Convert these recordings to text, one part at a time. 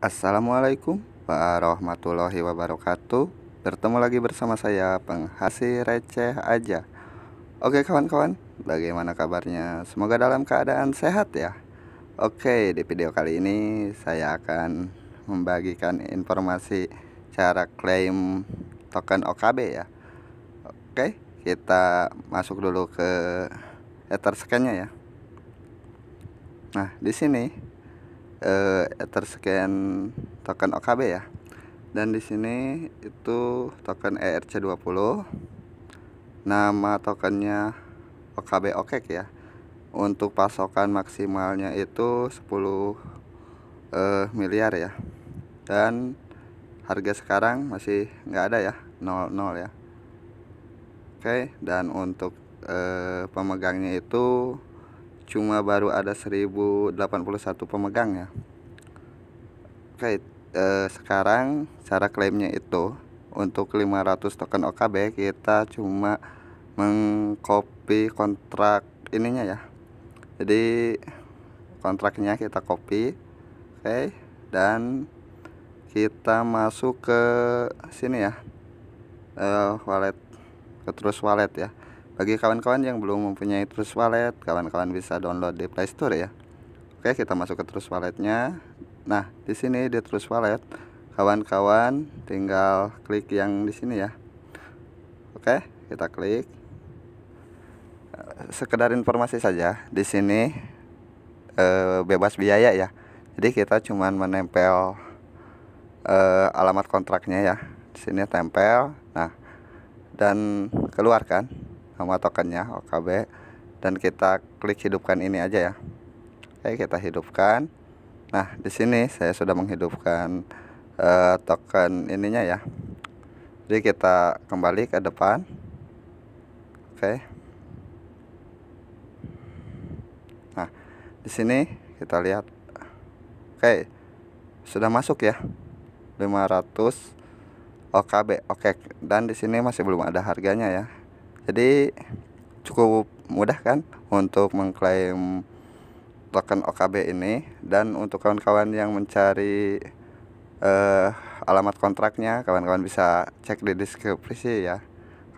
Assalamualaikum warahmatullahi wabarakatuh Bertemu lagi bersama saya penghasil receh aja Oke kawan-kawan bagaimana kabarnya semoga dalam keadaan sehat ya Oke di video kali ini saya akan membagikan informasi cara klaim token OKB ya Oke kita masuk dulu ke Etherscan nya ya Nah di sini uh, eh, Etherscan token OKB ya dan di sini itu token ERC20 nama tokennya OKB OKEK e ya untuk pasokan maksimalnya itu 10 eh, miliar ya dan harga sekarang masih nggak ada ya 00 ya Oke dan untuk eh, pemegangnya itu cuma baru ada 1081 pemegang ya Oke eh, sekarang cara klaimnya itu untuk 500 token OKB kita cuma mengcopy kontrak ininya ya jadi kontraknya kita copy oke okay, dan kita masuk ke sini ya Eh, wallet ke terus wallet ya bagi kawan-kawan yang belum mempunyai Trust Wallet, kawan-kawan bisa download di Play Store ya. Oke, kita masuk ke Trust Walletnya. Nah, di sini di Trust Wallet, kawan-kawan tinggal klik yang di sini ya. Oke, kita klik. Eh, sekedar informasi saja, di sini e, bebas biaya ya. Jadi kita cuman menempel e, alamat kontraknya ya. Di sini tempel. Nah, dan keluarkan nama tokennya OKB dan kita klik hidupkan ini aja ya Oke kita hidupkan nah di sini saya sudah menghidupkan uh, token ininya ya jadi kita kembali ke depan Oke nah di sini kita lihat Oke sudah masuk ya 500 OKB oke dan di sini masih belum ada harganya ya jadi cukup mudah kan untuk mengklaim token OKB ini dan untuk kawan-kawan yang mencari uh, alamat kontraknya kawan-kawan bisa cek di deskripsi ya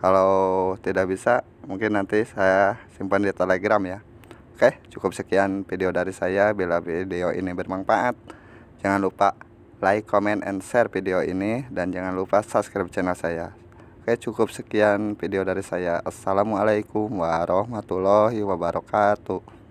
kalau tidak bisa mungkin nanti saya simpan di telegram ya oke cukup sekian video dari saya bila video ini bermanfaat jangan lupa like, comment, and share video ini dan jangan lupa subscribe channel saya Oke cukup sekian video dari saya Assalamualaikum warahmatullahi wabarakatuh